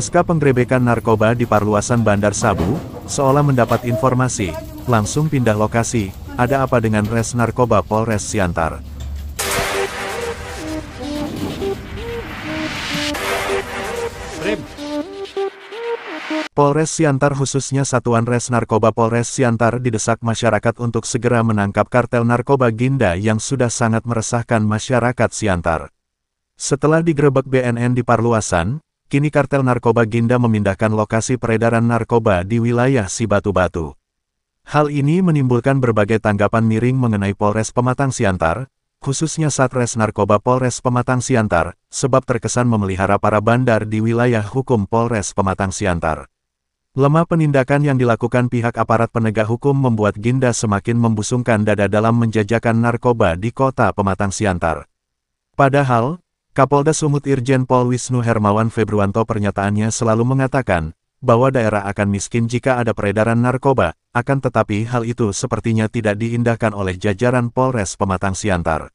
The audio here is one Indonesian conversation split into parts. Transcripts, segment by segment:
Pasca penggerebekan narkoba di parluasan Bandar Sabu, seolah mendapat informasi, langsung pindah lokasi, ada apa dengan res narkoba Polres Siantar. Polres Siantar khususnya Satuan Res Narkoba Polres Siantar didesak masyarakat untuk segera menangkap kartel narkoba Ginda yang sudah sangat meresahkan masyarakat Siantar. Setelah digerebek BNN di Parluasan, kini kartel narkoba Ginda memindahkan lokasi peredaran narkoba di wilayah Sibatu-Batu. Hal ini menimbulkan berbagai tanggapan miring mengenai Polres Pematang Siantar, khususnya Satres Narkoba Polres Pematang Siantar, sebab terkesan memelihara para bandar di wilayah hukum Polres Pematang Siantar. Lemah penindakan yang dilakukan pihak aparat penegak hukum membuat Ginda semakin membusungkan dada dalam menjajakan narkoba di kota Pematang Siantar. Padahal, Kapolda Sumut Irjen Pol Wisnu Hermawan Februanto pernyataannya selalu mengatakan, bahwa daerah akan miskin jika ada peredaran narkoba, akan tetapi hal itu sepertinya tidak diindahkan oleh jajaran Polres Pematang Siantar.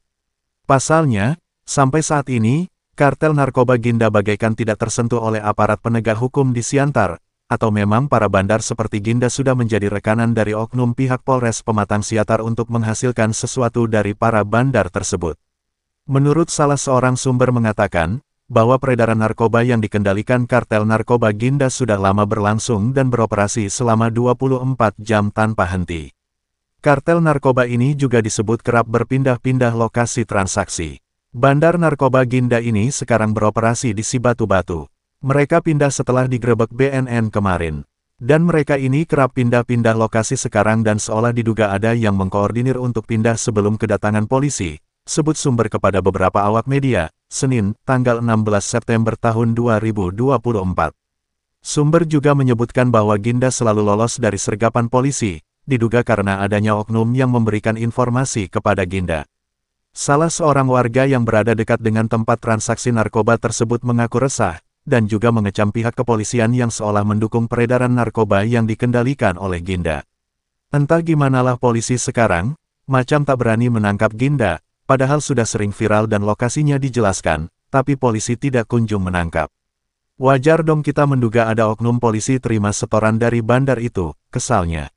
Pasalnya, sampai saat ini, kartel narkoba Ginda bagaikan tidak tersentuh oleh aparat penegak hukum di Siantar, atau memang para bandar seperti Ginda sudah menjadi rekanan dari oknum pihak Polres Pematang Siantar untuk menghasilkan sesuatu dari para bandar tersebut. Menurut salah seorang sumber mengatakan, bahwa peredaran narkoba yang dikendalikan kartel narkoba Ginda sudah lama berlangsung dan beroperasi selama 24 jam tanpa henti. Kartel narkoba ini juga disebut kerap berpindah-pindah lokasi transaksi. Bandar narkoba Ginda ini sekarang beroperasi di Sibatu-Batu. Mereka pindah setelah digrebek BNN kemarin. Dan mereka ini kerap pindah-pindah lokasi sekarang dan seolah diduga ada yang mengkoordinir untuk pindah sebelum kedatangan polisi, sebut sumber kepada beberapa awak media, Senin, tanggal 16 September tahun 2024. Sumber juga menyebutkan bahwa Ginda selalu lolos dari sergapan polisi, diduga karena adanya oknum yang memberikan informasi kepada Ginda. Salah seorang warga yang berada dekat dengan tempat transaksi narkoba tersebut mengaku resah, dan juga mengecam pihak kepolisian yang seolah mendukung peredaran narkoba yang dikendalikan oleh Ginda. Entah gimana lah polisi sekarang, macam tak berani menangkap Ginda, padahal sudah sering viral dan lokasinya dijelaskan, tapi polisi tidak kunjung menangkap. Wajar dong kita menduga ada oknum polisi terima setoran dari bandar itu, kesalnya.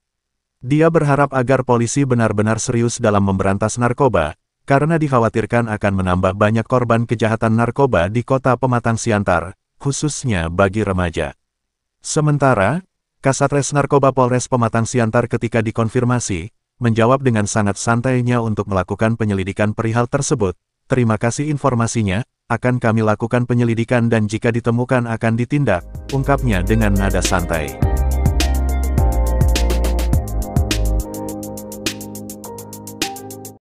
Dia berharap agar polisi benar-benar serius dalam memberantas narkoba, karena dikhawatirkan akan menambah banyak korban kejahatan narkoba di kota Pematang Siantar, khususnya bagi remaja. Sementara, Kasat Narkoba Polres Pematang Siantar ketika dikonfirmasi, menjawab dengan sangat santainya untuk melakukan penyelidikan perihal tersebut. Terima kasih informasinya, akan kami lakukan penyelidikan dan jika ditemukan akan ditindak, ungkapnya dengan nada santai.